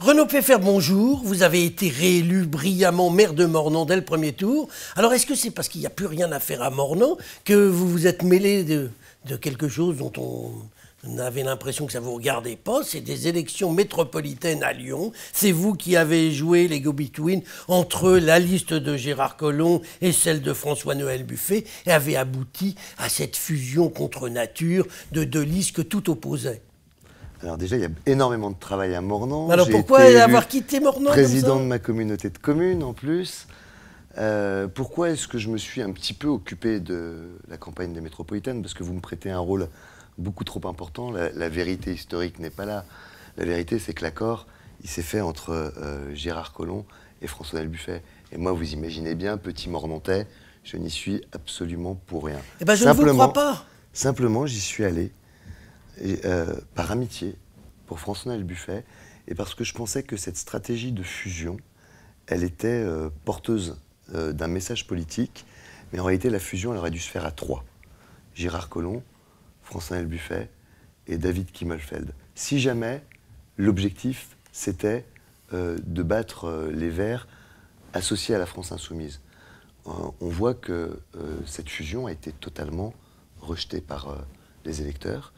Renaud Péfer, bonjour. Vous avez été réélu brillamment maire de Mornon dès le premier tour. Alors, est-ce que c'est parce qu'il n'y a plus rien à faire à Mornon que vous vous êtes mêlé de, quelque chose dont on avait l'impression que ça ne vous regardait pas C'est des élections métropolitaines à Lyon. C'est vous qui avez joué les go-between entre la liste de Gérard Collomb et celle de François-Noël Buffet et avez abouti à cette fusion contre nature de deux listes que tout opposait. Alors déjà, il y a énormément de travail à Mornan. Alors pourquoi avoir quitté Mornan Président de ma communauté de communes en plus. Euh, pourquoi est-ce que je me suis un petit peu occupé de la campagne des métropolitaines Parce que vous me prêtez un rôle beaucoup trop important. La, vérité historique n'est pas là. La vérité, c'est que l'accord, il s'est fait entre euh, Gérard Collomb et François Delbuffet. Et moi, vous imaginez bien, petit Mormontais, je n'y suis absolument pour rien. Eh ben, je ne vous crois pas. Simplement, j'y suis allé euh, par amitié pour François Buffet et parce que je pensais que cette stratégie de fusion, elle était euh, porteuse euh, d'un message politique, mais en réalité la fusion elle aurait dû se faire à trois. Gérard Collomb, François Buffet et David Kimmelfeld. Si jamais l'objectif c'était de battre les Verts associés à la France insoumise, on voit que cette fusion a été totalement rejetée par les électeurs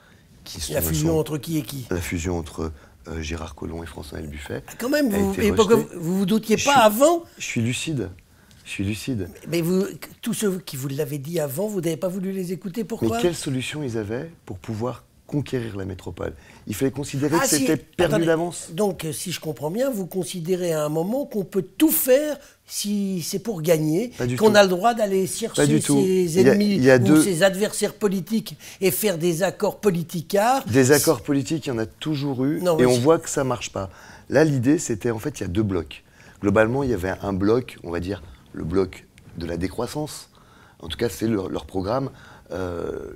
la fusion entre qui et qui La fusion entre euh, Gérard Collomb et François Elbuffet. Ah, quand même, vous ne vous, vous doutiez pas avant Je suis lucide. Je suis lucide. Mais, vous, tous ceux qui vous l'avaient dit avant, vous n'avez pas voulu les écouter, pourquoi Mais quelle solution ils avaient pour pouvoir conquérir la métropole. Il fallait considérer que ah, c'était perdu d'avance. Donc, euh, si je comprends bien, vous considérez à un moment qu'on peut tout faire si c'est pour gagner, qu'on a le droit d'aller chercher ses ennemis ou ses adversaires politiques et faire des accords politicards. Des accords politiques, il y en a toujours eu, et on voit que ça ne marche pas. Là, l'idée, c'était en fait, il y a deux blocs. Globalement, il y avait un bloc, on va dire, le bloc de la décroissance, en tout cas c'est leur, programme, euh,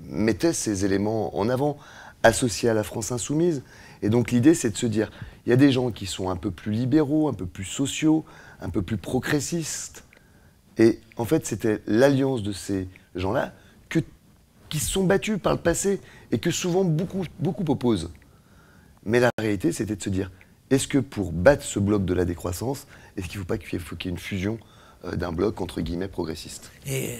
mettait ces éléments en avant, associés à la France insoumise. Et donc l'idée c'est de se dire, il y a des gens qui sont un peu plus libéraux, un peu plus sociaux, un peu plus progressistes. Et en fait c'était l'alliance de ces gens-là qui se sont battus par le passé et que souvent beaucoup, beaucoup opposent. Mais la réalité, c'était de se dire, est-ce que pour battre ce bloc de la décroissance, est-ce qu'il ne faut pas qu'il y ait une fusion euh, d'un bloc entre guillemets progressiste. Et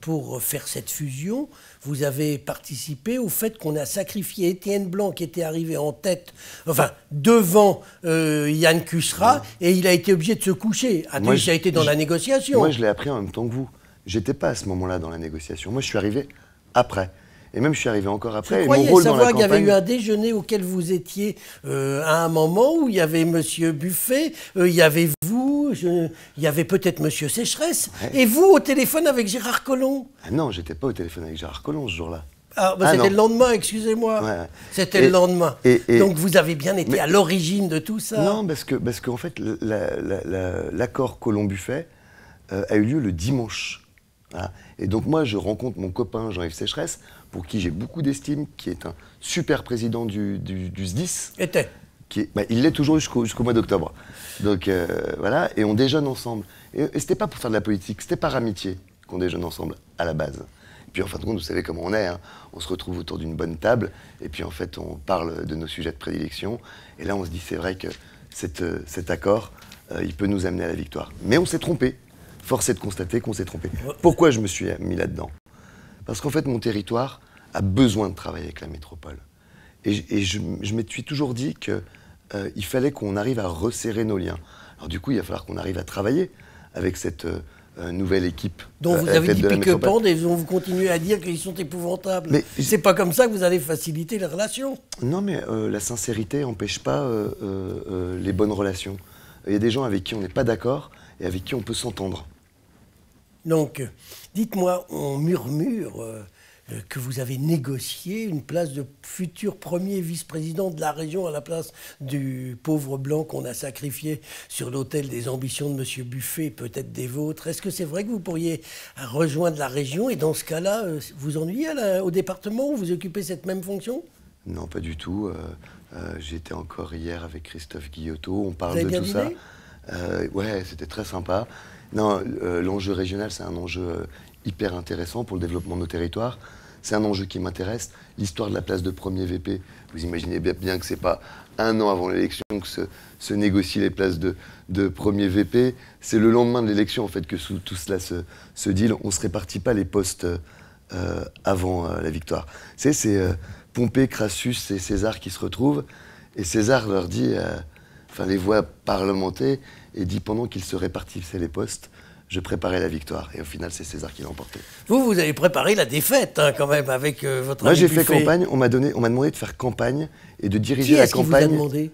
pour faire cette fusion, vous avez participé au fait qu'on a sacrifié Étienne Blanc qui était arrivé en tête, enfin devant euh, Yann Cussera, et il a été obligé de se coucher. à moi, ça a été dans la négociation. Moi, je l'ai appris en même temps que vous. J'étais pas à ce moment-là dans la négociation. Moi, je suis arrivé après. Et même, je suis arrivé encore après. Vous croyez savoir qu'il y avait eu un déjeuner auquel vous étiez euh, à un moment où il y avait M. Buffet, il y avait... Il y avait peut-être Monsieur Sécheresse. Et vous, au téléphone avec Gérard Collomb ah Non, j'étais pas au téléphone avec Gérard Collomb ce jour-là. Ah, bah, ah c'était le lendemain, excusez-moi. C'était le lendemain. Donc vous avez bien été à l'origine de tout ça. Non, parce que parce qu'en fait, l'accord Colomb-Buffet euh, a eu lieu le dimanche. Hein. Et donc moi, je rencontre mon copain Jean-Yves Sécheresse, pour qui j'ai beaucoup d'estime, qui est un super président du, du, du SDIS. Était. Bah, il l'est toujours jusqu'au mois d'octobre. Donc euh, voilà, et on déjeune ensemble. Et, ce c'était pas pour faire de la politique, c'était par amitié qu'on déjeune ensemble à la base. Et puis en fin de compte, vous savez comment on est. Hein. On se retrouve autour d'une bonne table, et puis en fait, on parle de nos sujets de prédilection. Et là, on se dit, c'est vrai que euh, cet accord, euh, il peut nous amener à la victoire. Mais on s'est trompé. Force est de constater qu'on s'est trompé. Pourquoi je me suis mis là-dedans Parce qu'en fait, mon territoire a besoin de travailler avec la métropole. Et, je, je me suis toujours dit que euh, il fallait qu'on arrive à resserrer nos liens. Alors du coup, il va falloir qu'on arrive à travailler avec cette euh, nouvelle équipe. Donc euh, vous avez dit pique pande et vous continuez à dire qu'ils sont épouvantables. Mais c'est pas comme ça que vous allez faciliter les relations. Non, mais la sincérité n'empêche pas les bonnes relations. Il y a des gens avec qui on n'est pas d'accord et avec qui on peut s'entendre. Donc, dites-moi, on murmure euh, que vous avez négocié une place de futur premier vice-président de la région à la place du pauvre blanc qu'on a sacrifié sur l'autel des ambitions de M. Buffet, peut-être des vôtres. Est-ce que c'est vrai que vous pourriez rejoindre la région et dans ce cas-là, euh, vous ennuyez au département où vous occupez cette même fonction Non, pas du tout. Euh, j'étais encore hier avec Christophe Guillotot, on parle de tout ça. ouais, c'était très sympa. Non, l'enjeu régional, c'est un enjeu hyper intéressant pour le développement de nos territoires. C'est un enjeu qui m'intéresse. L'histoire de la place de premier VP, vous imaginez bien que ce n'est pas un an avant l'élection que se, se, négocient les places de, de premier VP. C'est le lendemain de l'élection en fait que sous, tout cela se, se deal. On ne se répartit pas les postes euh, avant euh, la victoire. C'est euh, Pompée, Crassus et César qui se retrouvent. Et César leur dit, enfin les voix parlementées et dit pendant qu'ils se répartissaient les postes, je préparais la victoire. Et au final, c'est César qui l'a emporté. Vous, vous avez préparé la défaite hein, quand même avec euh, votre. Moi, j'ai fait campagne. On m'a donné, on m'a demandé de faire campagne et de diriger la campagne. Qui vous a demandé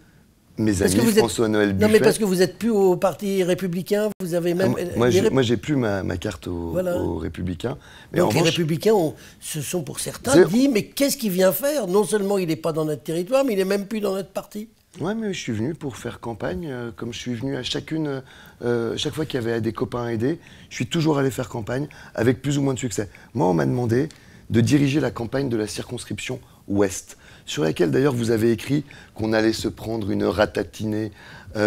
mes amis, François-Noël Buffet. Non, mais parce que vous n'êtes plus au Parti républicain, vous avez même... Ah, euh, moi, j'ai, plus ma, carte voilà. aux républicains. Mais Donc les républicains se sont pour certains dit, mais qu'est-ce qu'il vient faire Non seulement il n'est pas dans notre territoire, mais il n'est même plus dans notre parti. Oui, mais je suis venu pour faire campagne, euh, comme je suis venu à chacune, euh, euh, chaque fois qu'il y avait des copains à aider, je suis toujours allé faire campagne avec plus ou moins de succès. Moi, on m'a demandé de diriger la campagne de la circonscription Ouest, sur laquelle d'ailleurs vous avez écrit qu'on allait se prendre une ratatinée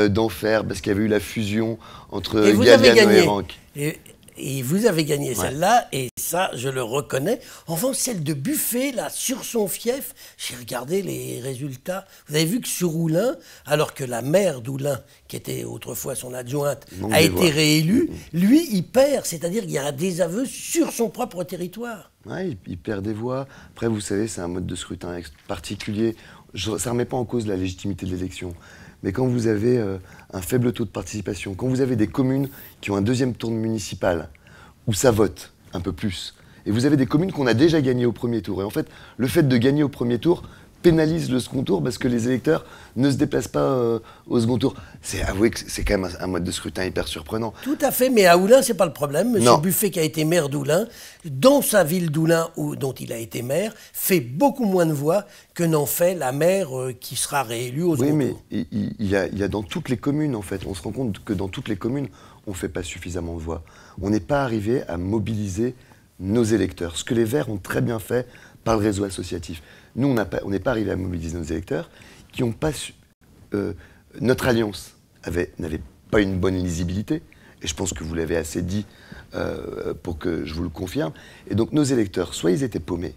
d'enfer parce qu'il y avait eu la fusion entre Galliano et Rank. Et, et vous avez gagné celle-là, et ça, je le reconnais. Enfin, celle de Buffet, là, sur son fief, j'ai regardé les résultats. Vous avez vu que sur Oulin, alors que la maire d'Oulin, qui était autrefois son adjointe, a été réélue, mm, mm. lui, il perd. C'est-à-dire qu'il y a un désaveu sur son propre territoire. Oui, il, perd des voix. Après, vous savez, c'est un mode de scrutin particulier. ça ne remet pas en cause la légitimité de l'élection. Mais quand vous avez euh, un faible taux de participation, quand vous avez des communes qui ont un deuxième tour municipal, où ça vote un peu plus, et vous avez des communes qu'on a déjà gagnées au premier tour. Et en fait, le fait de gagner au premier tour pénalise le second tour parce que les électeurs ne se déplacent pas euh, au second tour. C'est avoué que c'est quand même un, mode de scrutin hyper surprenant. Tout à fait, mais à Oulin, c'est pas le problème. Monsieur Buffet, qui a été maire d'Oulin, dans sa ville d'Oulin, dont il a été maire, fait beaucoup moins de voix que n'en fait la maire euh, qui sera réélue au second tour. Oui, mais il y, a, il y a dans toutes les communes, en fait. On se rend compte que dans toutes les communes, on ne fait pas suffisamment de voix. On n'est pas arrivé à mobiliser nos électeurs. Ce que les Verts ont très bien fait par le réseau associatif. Nous, on n'est pas arrivé à mobiliser nos électeurs qui n'ont pas su. Euh, notre alliance n'avait pas une bonne lisibilité, et je pense que vous l'avez assez dit euh, pour que je vous le confirme. Et donc nos électeurs, soit ils étaient paumés,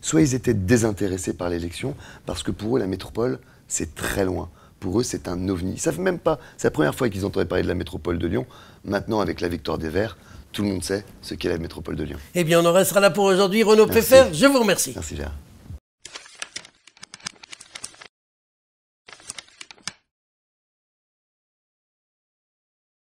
soit ils étaient désintéressés par l'élection, parce que pour eux, la métropole, c'est très loin. Pour eux, c'est un ovni. Ils savent même pas. C'est la première fois qu'ils entendaient parler de la métropole de Lyon. Maintenant, avec la victoire des Verts, tout le monde sait ce qu'est la métropole de Lyon. Eh bien, on en restera là pour aujourd'hui. Renaud Péfer, je vous remercie. Merci, Gérard.